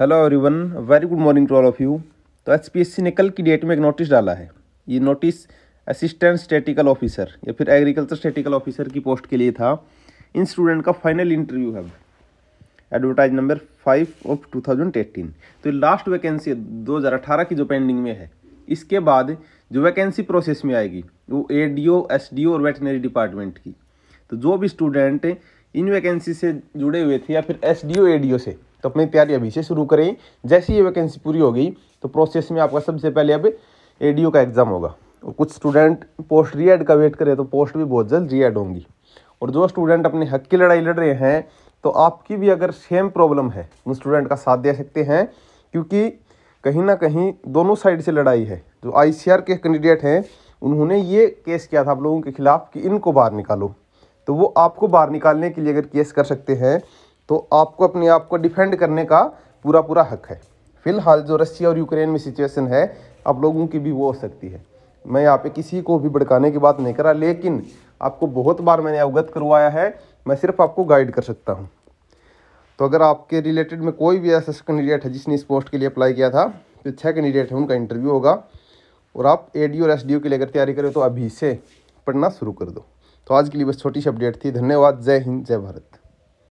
hello everyone very good morning to all of you तो HPSC ने कल की डेट में एक नोटिस डाला है ये नोटिस असिस्टेंट स्टेटिकल ऑफिसर या फिर एग्रीकल्चर स्टेटिकल ऑफिसर की पोस्ट के लिए था इन स्टूडेंट का फाइनल इंटरव्यू है advertise number five of two thousand eighteen तो लास्ट वैकेंसी दो हज़ार अठारह की जो पेंडिंग में है इसके बाद जो वैकेंसी प्रोसेस में आएगी वो A D O S D O और वेटनरी डिपार्टमेंट की तो जो भी स्टूडेंट इन वैकेंसी से जुड़े हुए थे या फिर S D O A D O से तो अपनी तैयारी अभी से शुरू करें जैसे ये वैकेंसी पूरी हो गई तो प्रोसेस में आपका सबसे पहले अब ए का एग्ज़ाम होगा और कुछ स्टूडेंट पोस्ट री का वेट करें तो पोस्ट भी बहुत जल्द रीएड होंगी और जो स्टूडेंट अपने हक की लड़ाई लड़ रहे हैं तो आपकी भी अगर सेम प्रॉब्लम है उन स्टूडेंट का साथ दे सकते हैं क्योंकि कहीं ना कहीं दोनों साइड से लड़ाई है जो आई के कैंडिडेट हैं उन्होंने ये केस किया था आप लोगों के खिलाफ कि इनको बाहर निकालो तो वो आपको बाहर निकालने के लिए अगर केस कर सकते हैं तो आपको अपने आप को डिफेंड करने का पूरा पूरा हक है फिलहाल जो रशिया और यूक्रेन में सिचुएशन है आप लोगों की भी वो हो सकती है मैं यहाँ पे किसी को भी भड़काने की बात नहीं करा लेकिन आपको बहुत बार मैंने अवगत करवाया है मैं सिर्फ आपको गाइड कर सकता हूँ तो अगर आपके रिलेटेड में कोई भी ऐसा कैंडिडेट है जिसने इस पोस्ट के लिए अप्लाई किया था तो छः कैंडिडेट हैं उनका इंटरव्यू होगा और आप ए और एस के लिए अगर तैयारी करें तो अभी से पढ़ना शुरू कर दो तो आज के लिए बस छोटी सी अपडेट थी धन्यवाद जय हिंद जय भारत